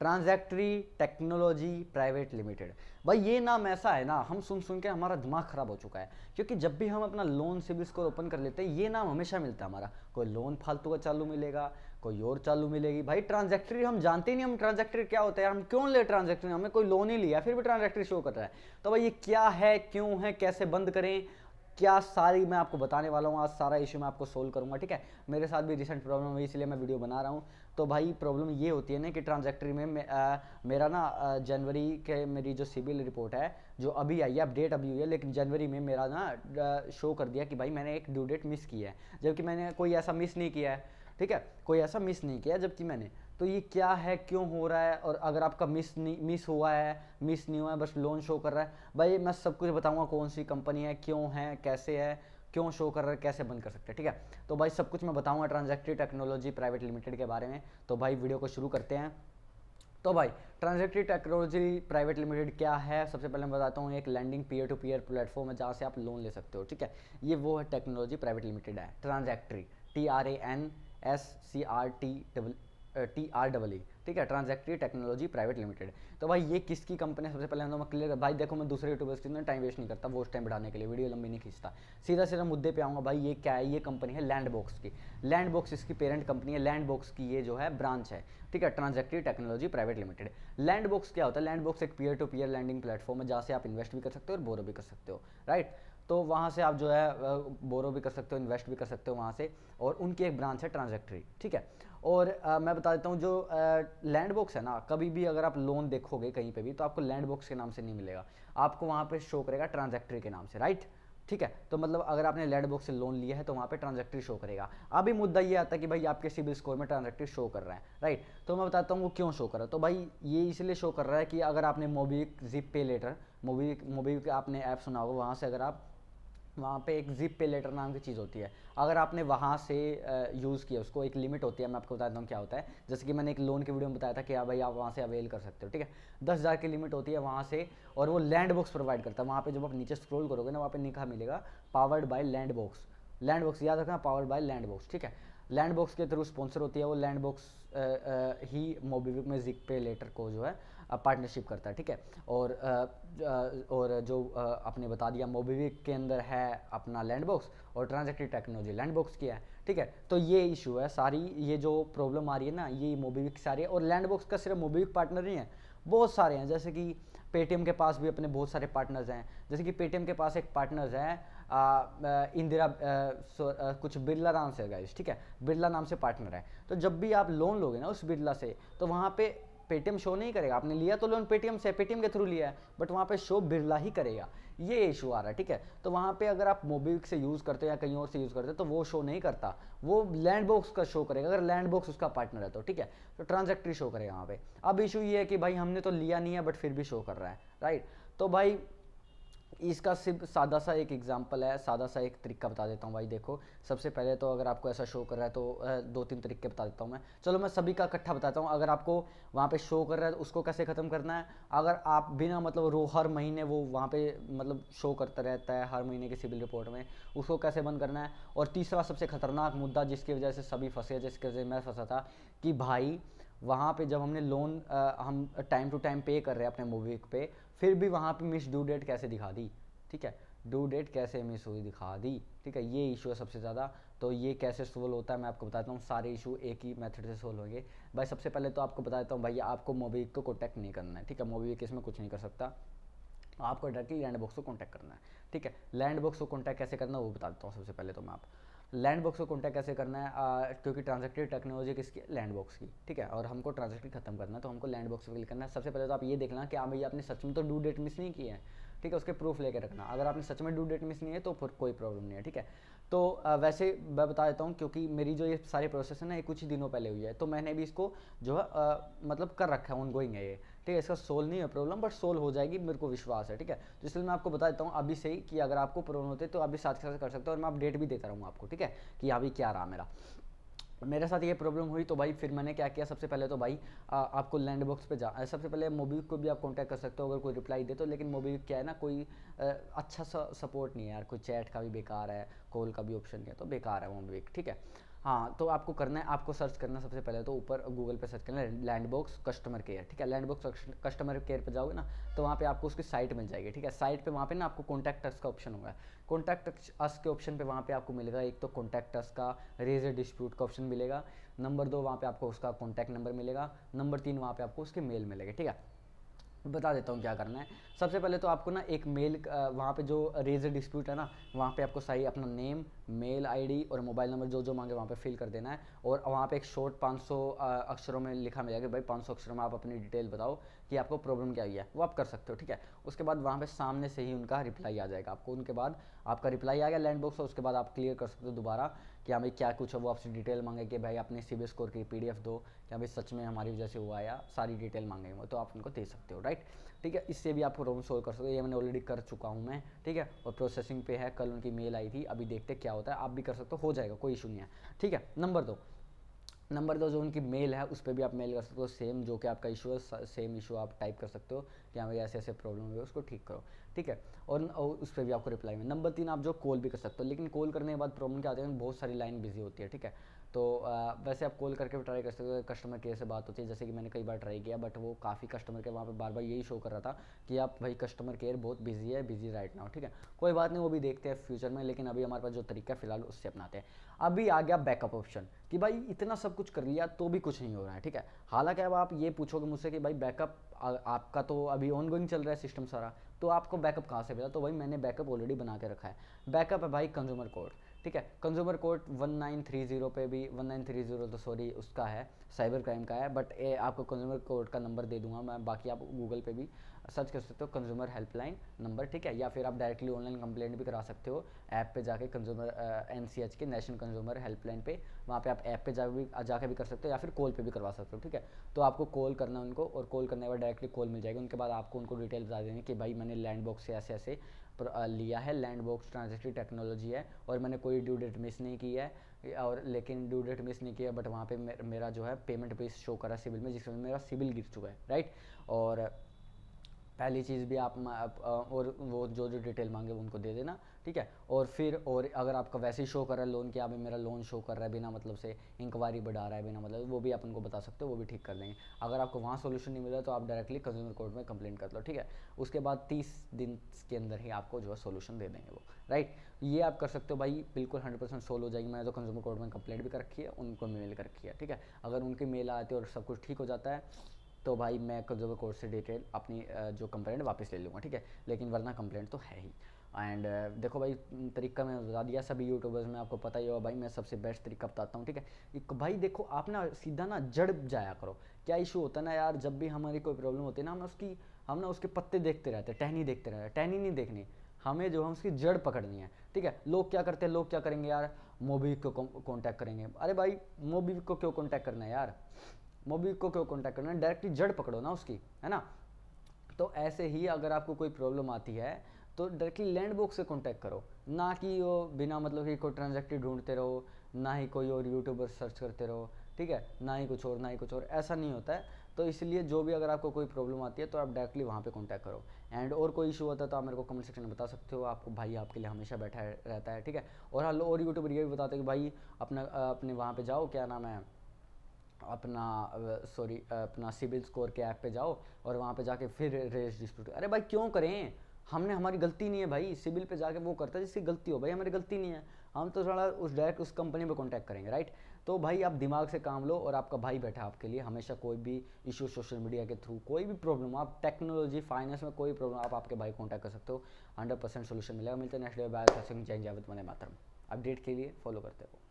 ट्रांजैक्टरी technology private limited भाई ये नाम ऐसा है ना हम सुन सुन के हमारा दिमाग ख़राब हो चुका है क्योंकि जब भी हम अपना लोन सिबिल स्कोर ओपन कर लेते हैं ये नाम हमेशा मिलता है हमारा कोई लोन फालतू का चालू मिलेगा कोई और चालू मिलेगी भाई ट्रांजैक्टरी हम जानते नहीं हम ट्रांजेक्ट्री क्या होता है हम क्यों ले ट्रांजेक्ट्री हमें कोई लोन ही लिया फिर भी ट्रांजेक्ट्री शो कर रहा है तो भाई ये क्या है क्यों है कैसे बंद करें क्या सारी मैं आपको बताने वाला हूँ आज सारा इशू मैं आपको सोल्व करूँगा ठीक है मेरे साथ भी रिसेंट प्रॉब्लम हुई इसलिए मैं वीडियो बना रहा हूँ तो भाई प्रॉब्लम ये होती है ना कि ट्रांजेक्ट्री में मे, आ, मेरा ना जनवरी के मेरी जो सिविल रिपोर्ट है जो अभी आई है अपडेट अभी हुई है लेकिन जनवरी में मेरा ना शो कर दिया कि भाई मैंने एक ड्यू डेट मिस की है जबकि मैंने कोई ऐसा मिस नहीं किया है ठीक है कोई ऐसा मिस नहीं किया जबकि मैंने तो ये क्या है क्यों हो रहा है और अगर आपका मिस नहीं मिस हुआ है मिस नहीं हुआ है बस लोन शो कर रहा है भाई मैं सब कुछ बताऊंगा कौन सी कंपनी है क्यों है कैसे है क्यों शो कर रहा है कैसे बंद कर सकते हैं ठीक है तो भाई सब कुछ मैं बताऊंगा ट्रांजेक्टिव टेक्नोलॉजी प्राइवेट लिमिटेड के बारे में तो भाई वीडियो को शुरू करते हैं तो भाई ट्रांजेक्टिव टेक्नोलॉजी प्राइवेट लिमिटेड क्या है सबसे पहले मैं बताता हूँ एक lending peer to peer platform है जहाँ से आप लोन ले सकते हो ठीक है ये वो है टेक्नोलॉजी प्राइवेट लिमिटेड है Transactree T R A N S C R T double T R double E ठीक है ट्रांजेक्टरी टेक्नोलॉजी प्राइवेट लिमिटेड तो भाई ये किसकी कंपनी सबसे पहले हम क्लियर भाई देखो मैं दूसरे यूट्यूबर्स की टाइम वेस्ट नहीं करता वो टाइम बढ़ाने के लिए वीडियो लंबी नहीं खींचता सीधा सीधा मुद्दे पे आऊंगा भाई ये क्या है ये कंपनी है लैंड बॉक्स की लैंड बॉक्स इसकी पेरेंट कंपनी है लैंड बॉक्स की ये जो है ब्रांच है ठीक है Transactree technology private limited Lendbox क्या होता है लैंड बॉक्स एक peer to peer lending platform है जहाँ से आप इन्वेस्ट भी कर सकते हो और बोरो भी कर सकते हो राइट right? तो वहाँ से आप जो है बोरो भी कर सकते हो इन्वेस्ट भी कर सकते हो वहाँ से और उनकी एक ब्रांच है ट्रांजेक्ट्री ठीक है और आ, मैं बता देता हूँ जो लैंड बॉक्स है ना कभी भी अगर आप लोन देखोगे कहीं पे भी तो आपको लैंड बॉक्स के नाम से नहीं मिलेगा आपको वहाँ पे शो करेगा ट्रांजेक्ट्री के नाम से राइट ठीक है तो मतलब अगर आपने लैंड बॉक्स से लोन लिया है तो वहाँ पर ट्रांजेक्ट्री शो करेगा अभी मुद्दा ये आता है कि भाई आपके सिविल स्कोर में ट्रांजेक्ट्री शो कर रहा है राइट तो मैं बताता हूँ वो क्यों शो कर रहा है तो भाई ये इसलिए शो कर रहा है कि अगर आपने मोबिक जिप पे लेटर मोबिक मोबिक आपने ऐप सुना होगा वहाँ से अगर आप वहाँ पे एक जिप पे लेटर नाम की चीज़ होती है अगर आपने वहाँ से यूज़ किया उसको एक लिमिट होती है मैं आपको बताता हूँ क्या होता है जैसे कि मैंने एक लोन के वीडियो में बताया था कि हाँ भाई आप वहाँ से अवेल कर सकते हो ठीक है दस हज़ार की लिमिट होती है वहाँ से और वो लैंड बॉक्स प्रोवाइड करता है वहाँ पर जब आप नीचे स्क्रोल करोगे ना वहाँ पर निकाह मिलेगा powered by Lendbox Lendbox याद रखना पावर्ड बाय लैंड बॉक्स ठीक है लैंड बॉक्स के थ्रू स्पॉन्सर होती है वो लैंड बॉक्स ही मोबीविक में जिप पे लेटर को जो है पार्टनरशिप करता है ठीक है और और जो आपने बता दिया मोबीविक के अंदर है अपना लैंड बॉक्स और ट्रांजेक्टिव टेक्नोलॉजी लैंड बॉक्स की है ठीक है तो ये इशू है सारी ये जो प्रॉब्लम आ रही है ना ये मोबीविक सारी है और लैंड बॉक्स का सिर्फ मोबीविक पार्टनर नहीं है बहुत सारे हैं जैसे कि पेटीएम के पास भी अपने बहुत सारे पार्टनर्स हैं जैसे कि पेटीएम के पास एक पार्टनर्स है इंदिरा कुछ बिरला नाम से गाइस ठीक है बिरला नाम से पार्टनर है तो जब भी आप लोन लोगे ना उस बिरला से तो वहाँ पे पेटीएम शो नहीं करेगा आपने लिया तो लोन पेटीएम से पेटीएम के थ्रू लिया है बट वहाँ पे शो बिरला ही करेगा ये इशू आ रहा है ठीक है तो वहाँ पे अगर आप मोबिक से यूज़ करते हो या कहीं और से यूज़ करते हो तो वो शो नहीं करता वो लैंड बॉक्स का शो करेगा अगर लैंड बॉक्स उसका पार्टनर है तो ठीक है तो ट्रांजेक्ट्री शो करेगा वहाँ पर अब इशू ये है कि भाई हमने तो लिया नहीं है बट फिर भी शो कर रहा है राइट तो भाई इसका सिर्फ सादा सा एक एग्जांपल है सादा सा एक तरीका बता देता हूँ भाई देखो सबसे पहले तो अगर आपको ऐसा शो कर रहा है तो दो तीन तरीके बता देता हूँ मैं चलो मैं सभी का इकट्ठा बताता हूँ अगर आपको वहाँ पे शो कर रहा है तो उसको कैसे ख़त्म करना है अगर आप बिना मतलब रो हर महीने वो वहाँ पर मतलब शो करता रहता है हर महीने की सिविल रिपोर्ट में उसको कैसे बंद करना है और तीसरा सबसे खतरनाक मुद्दा जिसकी वजह से सभी फंसे जिसकी वजह से मैं फंसा था कि भाई वहाँ पे जब हमने लोन हम टाइम टू टाइम पे कर रहे हैं अपने मूवी पे फिर भी वहाँ पे मिस ड्यू डेट कैसे दिखा दी ठीक है ड्यू डेट कैसे मिस हुई दिखा दी ठीक है ये इशू है सबसे ज़्यादा तो ये कैसे सोल्व होता है मैं आपको बताता हूँ सारे इशू एक ही मेथड से सोल्व होंगे भाई सबसे पहले तो आपको बता देता हूँ भाई आपको मोबी को कॉन्टैक्ट नहीं करना है ठीक है मोबी इसमें कुछ नहीं कर सकता आपको डायरेक्टली लैंड बॉक्स को कॉन्टैक्ट करना है ठीक है लैंड बॉक्स को कॉन्टैक्ट कैसे करना है वो बता देता हूँ सबसे पहले तो मैं आप लैंड बॉक्स को कॉन्टैक्ट कैसे करना है आ, क्योंकि ट्रांजेक्टिव टेक्नोलॉजी किसकी लैंड बॉक्स की ठीक है और हमको ट्रांजेक्टिव खत्म करना है तो हमको लैंड बॉक्स क्लिक करना है सबसे पहले तो आप ये देखना कि आप भैया आपने सच में तो ड्यू डेट मिस नहीं की है ठीक है उसके प्रूफ लेकर रखना अगर आपने सच में ड्यू डेट मिस नहीं है तो फिर कोई प्रॉब्लम नहीं है ठीक है तो वैसे मैं बता देता हूँ क्योंकि मेरी जो ये सारी प्रोसेस है ना ये कुछ दिनों पहले हुई है तो मैंने भी इसको जो है मतलब कर रखा है ऑन गोइंग है ये ठीक है इसका सोल्व नहीं है प्रॉब्लम बट सोल्व हो जाएगी मेरे को विश्वास है ठीक है तो इसलिए मैं आपको बता देता हूँ अभी से ही कि अगर आपको प्रॉब्लम होते तो अभी साथ के साथ कर सकते हो और मैं अपडेट भी देता रहूँगा आपको ठीक है कि अभी क्या रहा मेरा मेरे साथ ये प्रॉब्लम हुई तो भाई फिर मैंने क्या किया सबसे पहले तो भाई आ, आपको लैंड बॉक्स पर जा सबसे पहले मोबी को भी आप कांटेक्ट कर सकते हो अगर कोई रिप्लाई दे तो लेकिन मोबी क्या है ना कोई आ, अच्छा सपोर्ट नहीं है यार कोई चैट का भी बेकार है कॉल का भी ऑप्शन नहीं है तो बेकार है मोबी ठीक है हाँ तो आपको करना है आपको सर्च करना सबसे पहले तो ऊपर गूगल पे सर्च करना है लैंड बॉक्स कस्टमर केयर ठीक है लैंड बॉक्स कस्टमर केयर पे जाओगे ना तो वहाँ पे आपको उसकी साइट मिल जाएगी ठीक है साइट पे वहाँ पे ना आपको कॉन्टैक्ट अस का ऑप्शन होगा कॉन्टैक्ट अस के ऑप्शन पे वहाँ पे आपको मिलेगा एक तो कॉन्टैक्ट अस का रेजर डिस्प्यूट का ऑप्शन मिलेगा नंबर दो वहाँ पे आपको उसका कॉन्टैक्ट नंबर मिलेगा नंबर तीन वहाँ पर आपको उसके मेल मिलेगा ठीक है बता देता हूँ क्या करना है सबसे पहले तो आपको ना एक मेल वहाँ पे जो रेजर डिस्प्यूट है ना वहाँ पे आपको सही अपना नेम मेल आईडी और मोबाइल नंबर जो जो मांगे वहाँ पे फिल कर देना है और वहाँ पे एक शॉर्ट 500 अक्षरों में लिखा मिल जाएगा भाई 500 अक्षरों में आप अपनी डिटेल बताओ कि आपको प्रॉब्लम क्या हुई है वो आप कर सकते हो ठीक है उसके बाद वहाँ पर सामने से ही उनका रिप्लाई आ जाएगा आपको उनके बाद आपका रिप्लाई आ गया लैंड बॉक्स और उसके बाद आप क्लियर कर सकते हो दोबारा कि भाई क्या कुछ है वो आपसे डिटेल मांगे कि भाई अपने सी स्कोर की पीडीएफ दो कि भाई सच में हमारी वजह से हुआ या सारी डिटेल मांगे वो तो आप उनको दे सकते हो राइट ठीक है इससे भी आप प्रॉब्लम सोल्व कर सकते हो ये मैंने ऑलरेडी कर चुका हूँ मैं ठीक है और प्रोसेसिंग पे है कल उनकी मेल आई थी अभी देखते क्या होता है आप भी कर सकते हो हो जाएगा कोई इशू नहीं है ठीक है नंबर दो नंबर दो जो उनकी मेल है उस पर भी आप मेल कर सकते हो सेम जो कि आपका इशू है सेम इशू आप टाइप कर सकते हो कि हमें हाँ ऐसे ऐसे प्रॉब्लम हुए है उसको ठीक करो ठीक है और, और उस पर भी आपको रिप्लाई में नंबर तीन आप जो कॉल भी कर सकते हो लेकिन कॉल करने के बाद प्रॉब्लम क्या आती है बहुत सारी लाइन बिजी होती है ठीक है तो आ, वैसे आप कॉल करके भी ट्राई कर सकते हो कस्टमर केयर से बात होती है जैसे कि मैंने कई बार ट्राई किया बट वो काफ़ी कस्टमर केयर वहाँ पर बार बार यही शो कर रहा था कि आप भाई कस्टमर केयर बहुत बिजी है बिजी राइट नाउ ठीक है कोई बात नहीं वो भी देखते हैं फ्यूचर में लेकिन अभी हमारे पास जो तरीका है फिलहाल उससे अपनाते हैं अभी आ गया बैकअप ऑप्शन कि भाई इतना सब कुछ कर लिया तो भी कुछ नहीं हो रहा है ठीक है हालांकि अब आप ये पूछोगे मुझसे कि भाई बैकअप आपका तो अभी ऑन चल रहा है सिस्टम सारा तो आपको बैकअप कहाँ से मिला तो भाई मैंने बैकअप ऑलरेडी बना के रखा है बैकअप है भाई कंज्यूमर कोर्ट ठीक है कंज्यूमर कोर्ट 1930 पे भी 1930 तो सॉरी उसका है साइबर क्राइम का है बट ए, आपको कंज्यूमर कोर्ट का नंबर दे दूंगा मैं बाकी आप गूगल पे भी सर्च कर सकते हो कंज्यूमर हेल्पलाइन नंबर ठीक है या फिर आप डायरेक्टली ऑनलाइन कंप्लेंट भी करा सकते हो ऐप पे जाके कंज्यूमर एन सी एच के नेशनल कंज्यूमर हेल्पलाइन पे वहाँ पे आप ऐप पे जाके भी जाके भी कर सकते हो या फिर कॉल पे भी करवा सकते हो ठीक है तो आपको कॉल करना उनको और कॉल करने के बाद डायरेक्टली कॉल मिल जाएगी उनके बाद आपको उनको डिटेल बता देंगे कि भाई मैंने लैंड बॉक्स से ऐसे ऐसे लिया है लैंड बॉक्स ट्रांजिस्टर टेक्नोलॉजी है और मैंने कोई ड्यू डेट मिस नहीं की है और लेकिन ड्यू डेट मिस नहीं किया बट वहाँ पे मेरा जो है पेमेंट पे शो करा सिविल में जिसमें मेरा सिविल गिर चुका है राइट और पहली चीज़ भी आप और वो जो जो डिटेल मांगे वो उनको दे देना ठीक है और फिर और अगर आपका वैसे ही शो कर रहा है लोन कि अभी मेरा लोन शो कर रहा है बिना मतलब से इंक्वायरी बढ़ा रहा है बिना मतलब वो भी आप उनको बता सकते हो वो भी ठीक कर देंगे अगर आपको वहाँ सोल्यूशन नहीं मिला तो आप डायरेक्टली कंज्यूमर कोर्ट में कंप्लेन कर लो ठीक है उसके बाद तीस दिन के अंदर ही आपको जो है सोल्यूशन दे देंगे वो राइट ये आप कर सकते हो भाई बिल्कुल हंड्रेड परसेंट सोल्व हो जाएगी मैंने तो कंज्यूमर कोर्ट में कंप्लेंट भी कर रखी है उनको मेल कर रखी है ठीक है अगर उनकी मेल आती है और सब कुछ ठीक हो जाता है तो भाई मैं जो कोर्स से डिटेल अपनी जो कंप्लेंट वापस ले लूँगा ठीक है लेकिन वरना कंप्लेंट तो है ही एंड uh, देखो भाई तरीका मैं बता दिया सभी यूट्यूबर्स में आपको पता ही होगा भाई मैं सबसे बेस्ट तरीका बताता हूँ ठीक है भाई देखो आप ना सीधा ना जड़ जाया करो क्या इशू होता है ना यार जब भी हमारी कोई प्रॉब्लम होती है ना हम उसकी हम ना उसके पत्ते देखते रहते हैं टहनी देखते रहते हैं टहनी नहीं देखनी हमें जो है उसकी जड़ पकड़नी है ठीक है लोग क्या करते हैं लोग क्या करेंगे यार मोबी को कॉन्टैक्ट करेंगे अरे भाई मोबी को क्यों कॉन्टैक्ट करना है यार मोबी को कॉन्टैक्ट करना डायरेक्टली जड़ पकड़ो ना उसकी है ना तो ऐसे ही अगर आपको कोई प्रॉब्लम आती है तो डायरेक्टली लैंड बुक से कॉन्टैक्ट करो ना कि वो बिना मतलब कि कोई ट्रांजेक्टिव ढूंढते रहो ना ही कोई और यूट्यूबर सर्च करते रहो ठीक है ना ही कुछ और ना ही कुछ और ऐसा नहीं होता है तो इसलिए जो भी अगर आपको कोई प्रॉब्लम आती है तो आप डायरेक्टली वहाँ पे कॉन्टैक्ट करो एंड और कोई इशू होता है तो आप मेरे को कमेंट सेक्शन में बता सकते हो आपको भाई आपके लिए हमेशा बैठा रहता है ठीक है और हाँ और यूट्यूबर ये भी बताते हैं कि भाई अपना अपने वहाँ पर जाओ क्या नाम है अपना सॉरी अपना सिविल स्कोर के ऐप पे जाओ और वहाँ पे जाके फिर रेस डिस्प्यूट अरे भाई क्यों करें हमने हमारी गलती नहीं है भाई सिविल पे जाके वो करता है जिसकी गलती हो भाई हमारी गलती नहीं है हम तो थोड़ा उस डायरेक्ट उस कंपनी पे कांटेक्ट करेंगे राइट तो भाई आप दिमाग से काम लो और आपका भाई बैठा आपके लिए हमेशा कोई भी इशू सोशल मीडिया के थ्रू कोई भी प्रॉब्लम आप टेक्नोलॉजी फाइनेंस में कोई प्रॉब्लम आप आपके भाई कॉन्टैक्ट कर सकते हो हंड्रेड परसेंट सोल्यूशन मिलेगा मिलते नेशनल नेक्स्ट डे बाय सचिंग जैन मातरम अपडेट के लिए फॉलो करते रहो